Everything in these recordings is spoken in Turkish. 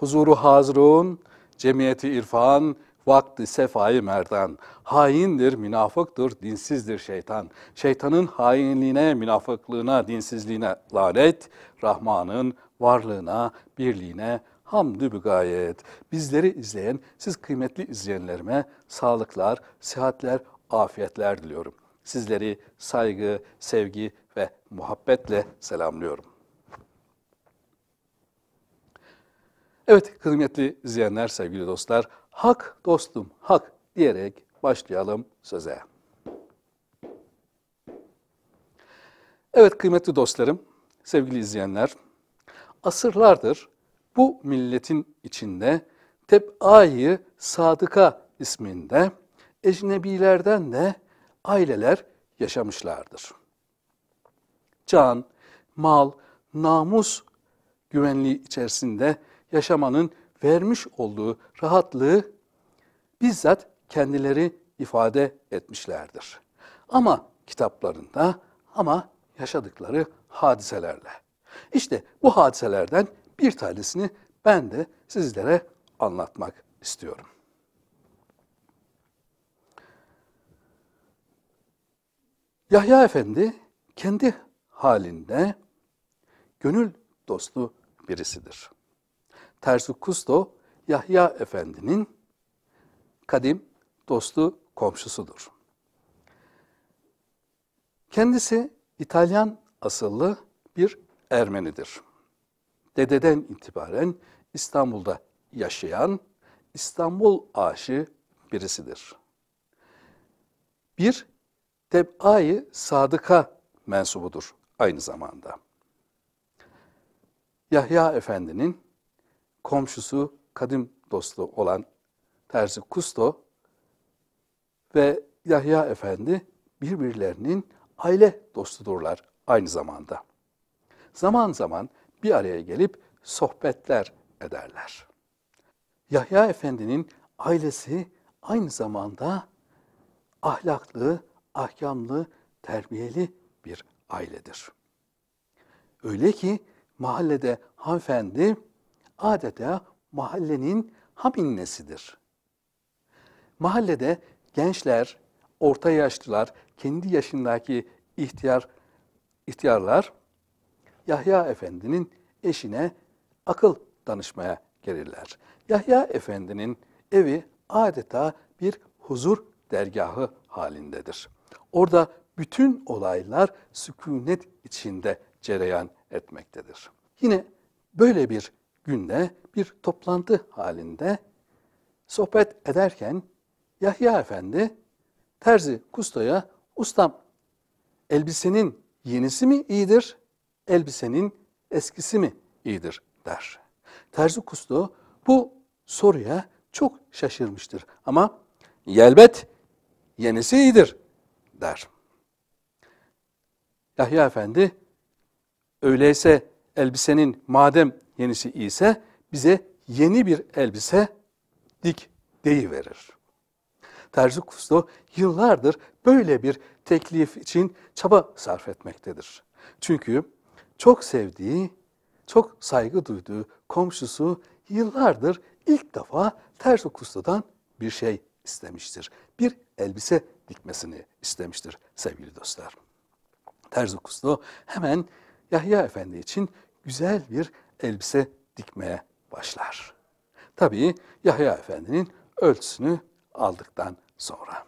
huzuru hazrun, cemiyeti irfan, vakti sefayı merdan. Haindir, münafıktır, dinsizdir şeytan. Şeytanın hainliğine, münafıklığına, dinsizliğine lanet, Rahman'ın varlığına, birliğine hamdü bir Bizleri izleyen, siz kıymetli izleyenlerime sağlıklar, sıhhatler, afiyetler diliyorum. Sizleri saygı, sevgi ve muhabbetle selamlıyorum. Evet kıymetli izleyenler, sevgili dostlar, hak dostum hak diyerek başlayalım söze. Evet kıymetli dostlarım, sevgili izleyenler, asırlardır bu milletin içinde Teb'ayı Sadıka isminde ecnebilerden de aileler yaşamışlardır. Can, mal, namus güvenliği içerisinde yaşamanın vermiş olduğu rahatlığı bizzat kendileri ifade etmişlerdir. Ama kitaplarında ama yaşadıkları hadiselerle. İşte bu hadiselerden bir tanesini ben de sizlere anlatmak istiyorum. Yahya Efendi kendi halinde gönül dostu birisidir. Tersu Kusto Yahya Efendi'nin kadim dostu komşusudur. Kendisi İtalyan asıllı bir Ermenidir. Dededen itibaren İstanbul'da yaşayan İstanbul aşığı birisidir. Bir teb'ayı sadıka mensubudur aynı zamanda. Yahya Efendi'nin komşusu kadim dostu olan Terzi Kusto ve Yahya Efendi birbirlerinin aile dostudurlar aynı zamanda. Zaman zaman bir araya gelip sohbetler ederler. Yahya Efendi'nin ailesi aynı zamanda ahlaklı, ahkamlı, terbiyeli bir ailedir. Öyle ki mahallede hanımefendi adeta mahallenin haminnesidir. Mahallede gençler, orta yaşlılar, kendi yaşındaki ihtiyar, ihtiyarlar Yahya Efendi'nin eşine akıl danışmaya gelirler. Yahya Efendi'nin evi adeta bir huzur dergahı halindedir. Orada bütün olaylar sükunet içinde cereyan etmektedir. Yine böyle bir günde bir toplantı halinde sohbet ederken Yahya Efendi terzi Kustoya ustam elbisenin yenisi mi iyidir, elbisenin eskisi mi iyidir der. Terzi kustu bu soruya çok şaşırmıştır ama yelbet yenisi iyidir der. Yahya Efendi öyleyse elbisenin madem yenisi ise bize yeni bir elbise dik deyiverir. Terzi Kusto yıllardır böyle bir teklif için çaba sarf etmektedir. Çünkü çok sevdiği, çok saygı duyduğu komşusu yıllardır ilk defa Terzi Kusto'dan bir şey istemiştir. Bir elbise dikmesini istemiştir sevgili dostlar. Terzi Kusto hemen Yahya Efendi için güzel bir elbise dikmeye başlar. Tabii Yahya Efendi'nin ölçüsünü aldıktan sonra.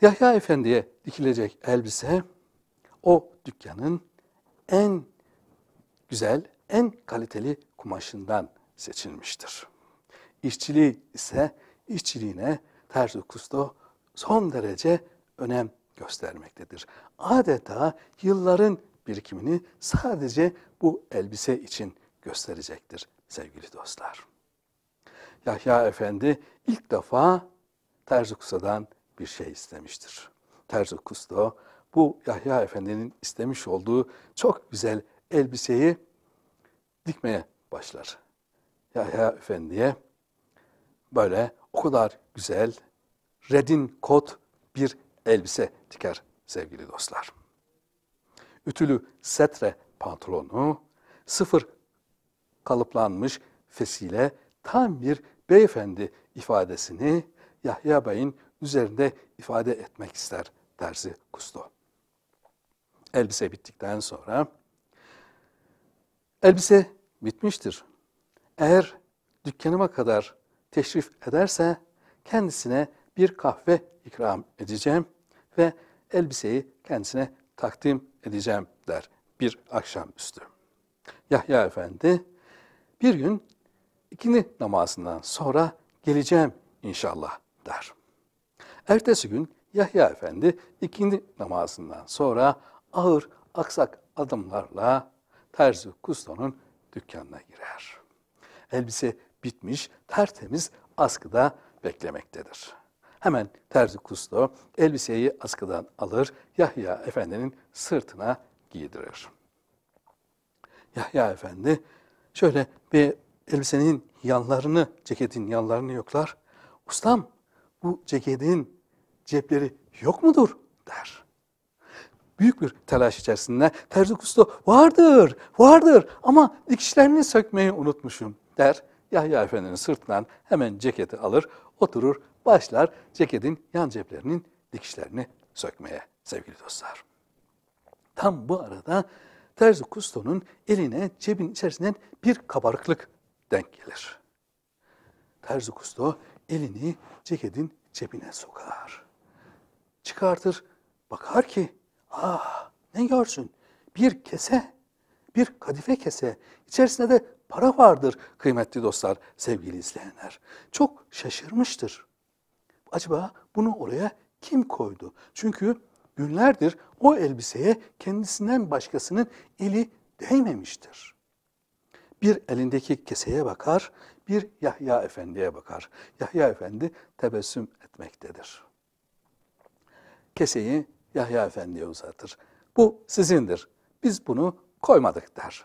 Yahya Efendi'ye dikilecek elbise o dükkanın en güzel, en kaliteli kumaşından seçilmiştir. İşçiliği ise işçiliğine Terzi Kusto son derece önem göstermektedir. Adeta yılların birikimini sadece bu elbise için gösterecektir sevgili dostlar. Yahya Efendi ilk defa Terzukusadan bir şey istemiştir. Terzi bu Yahya Efendi'nin istemiş olduğu çok güzel elbiseyi dikmeye başlar. Yahya Efendi'ye böyle o kadar güzel redin kot bir elbise diker sevgili dostlar ütülü setre pantolonu, sıfır kalıplanmış fesile tam bir beyefendi ifadesini Yahya Bey'in üzerinde ifade etmek ister dersi Kusto. Elbise bittikten sonra elbise bitmiştir. Eğer dükkanıma kadar teşrif ederse kendisine bir kahve ikram edeceğim ve elbiseyi kendisine takdim edeceğim der bir akşamüstü. Yahya Efendi bir gün ikindi namazından sonra geleceğim inşallah der. Ertesi gün Yahya Efendi ikindi namazından sonra ağır aksak adımlarla Terzi Kusto'nun dükkanına girer. Elbise bitmiş, tertemiz askıda beklemektedir. Hemen Terzi Kusto elbiseyi askıdan alır, Yahya Efendi'nin sırtına giydirir. Yahya Efendi şöyle bir elbisenin yanlarını, ceketin yanlarını yoklar. Ustam bu ceketin cepleri yok mudur der. Büyük bir telaş içerisinde terzi kusto vardır, vardır ama dikişlerini sökmeyi unutmuşum der. Yahya Efendi'nin sırtından hemen ceketi alır, oturur başlar ceketin yan ceplerinin dikişlerini sökmeye sevgili dostlar. Tam bu arada Terzi Kusto'nun eline cebin içerisinden bir kabarıklık denk gelir. Terzi Kusto elini ceketin cebine sokar. Çıkartır, bakar ki, ah ne görsün, bir kese, bir kadife kese, içerisinde de para vardır kıymetli dostlar, sevgili izleyenler. Çok şaşırmıştır. Acaba bunu oraya kim koydu? Çünkü günlerdir o elbiseye kendisinden başkasının eli değmemiştir. Bir elindeki keseye bakar, bir Yahya Efendi'ye bakar. Yahya Efendi tebessüm etmektedir. Keseyi Yahya Efendi'ye uzatır. Bu sizindir. Biz bunu koymadık der.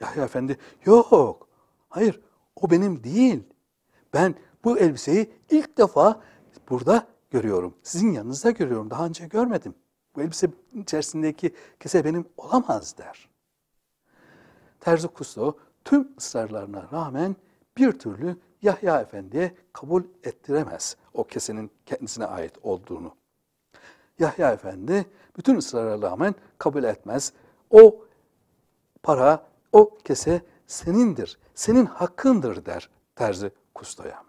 Yahya Efendi yok. Hayır o benim değil. Ben bu elbiseyi ilk defa burada görüyorum. Sizin yanınızda görüyorum. Daha önce görmedim. Bu elbise içerisindeki kese benim olamaz der. Terzi Kusto tüm ısrarlarına rağmen bir türlü Yahya Efendi'ye kabul ettiremez o kesenin kendisine ait olduğunu. Yahya Efendi bütün ısrarlara rağmen kabul etmez. O para, o kese senindir, senin hakkındır der Terzi Kusto'ya.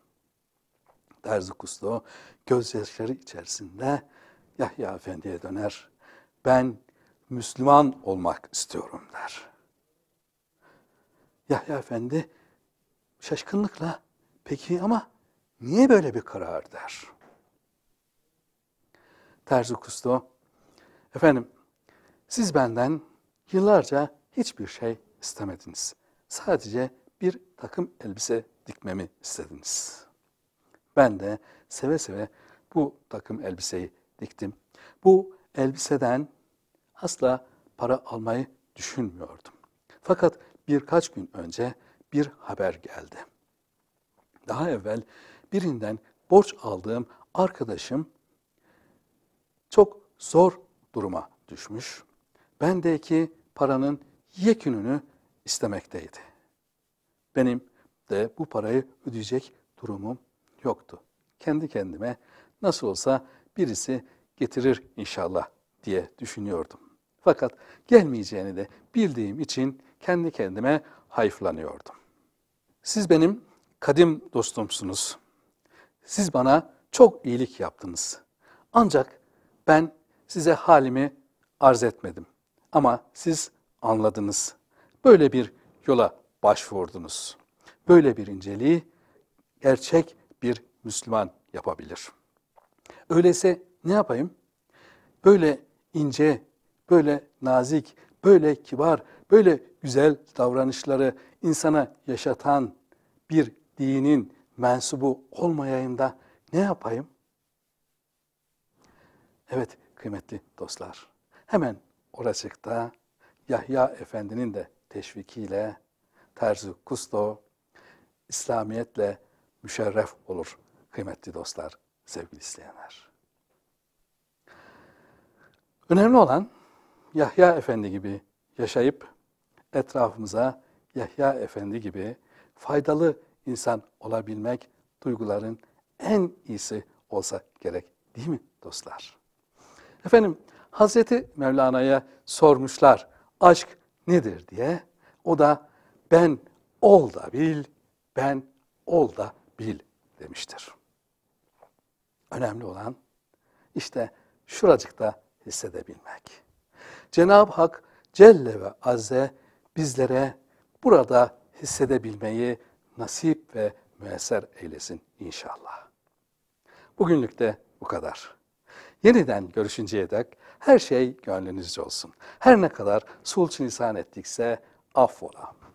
Terzikuslu gözyaşları içerisinde Yahya Efendi'ye döner. Ben Müslüman olmak istiyorum der. Yahya Efendi şaşkınlıkla peki ama niye böyle bir karar der. Terzikuslu efendim siz benden yıllarca hiçbir şey istemediniz. Sadece bir takım elbise dikmemi istediniz. Ben de seve seve bu takım elbiseyi diktim. Bu elbiseden asla para almayı düşünmüyordum. Fakat birkaç gün önce bir haber geldi. Daha evvel birinden borç aldığım arkadaşım çok zor duruma düşmüş. Bendeki paranın yekününü istemekteydi. Benim de bu parayı ödeyecek durumum yoktu. Kendi kendime nasıl olsa birisi getirir inşallah diye düşünüyordum. Fakat gelmeyeceğini de bildiğim için kendi kendime hayıflanıyordum. Siz benim kadim dostumsunuz. Siz bana çok iyilik yaptınız. Ancak ben size halimi arz etmedim. Ama siz anladınız. Böyle bir yola başvurdunuz. Böyle bir inceliği gerçek Müslüman yapabilir. Öyleyse ne yapayım? Böyle ince, böyle nazik, böyle kibar, böyle güzel davranışları insana yaşatan bir dinin mensubu olmayayım da ne yapayım? Evet kıymetli dostlar, hemen oracıkta Yahya Efendi'nin de teşvikiyle Terzi Kusto İslamiyetle müşerref olur kıymetli dostlar, sevgili isteyenler. Önemli olan Yahya Efendi gibi yaşayıp etrafımıza Yahya Efendi gibi faydalı insan olabilmek duyguların en iyisi olsa gerek değil mi dostlar? Efendim Hazreti Mevlana'ya sormuşlar aşk nedir diye. O da ben ol da bil, ben ol da bil demiştir. Önemli olan işte şuracıkta hissedebilmek. Cenab-ı Hak Celle ve Azze bizlere burada hissedebilmeyi nasip ve müesser eylesin inşallah. Bugünlük de bu kadar. Yeniden görüşünceye dek her şey gönlünüzce olsun. Her ne kadar sulç nisan ettikse affola.